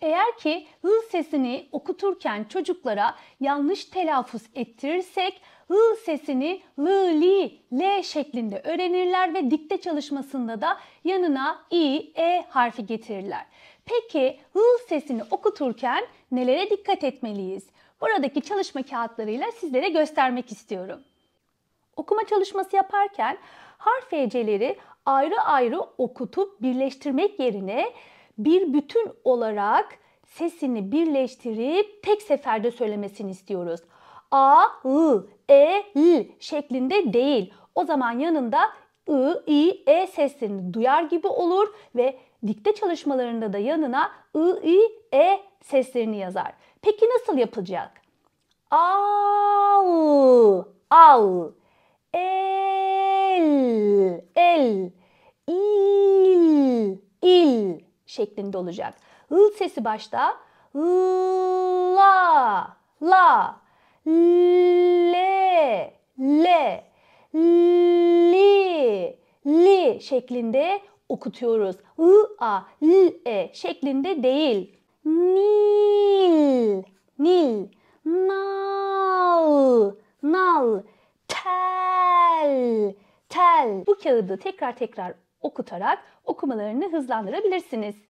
Eğer ki hı sesini okuturken çocuklara yanlış telaffuz ettirirsek hı sesini lı, li, l şeklinde öğrenirler ve dikte çalışmasında da yanına i, e harfi getirirler. Peki hı sesini okuturken nelere dikkat etmeliyiz? Buradaki çalışma kağıtlarıyla sizlere göstermek istiyorum. Okuma çalışması yaparken harf heceleri ayrı ayrı okutup birleştirmek yerine bir bütün olarak sesini birleştirip tek seferde söylemesini istiyoruz. A, I, E, L şeklinde değil. O zaman yanında I, I, E seslerini duyar gibi olur ve dikte çalışmalarında da yanına I, I, E seslerini yazar. Peki nasıl yapılacak? Al, al, el, el, il, il, şeklinde olacak. L sesi başta la la le le li li şeklinde okutuyoruz. I a l e şeklinde değil. Nil nil nal nal tel tel. Bu kağıdı tekrar tekrar okutarak okumalarını hızlandırabilirsiniz.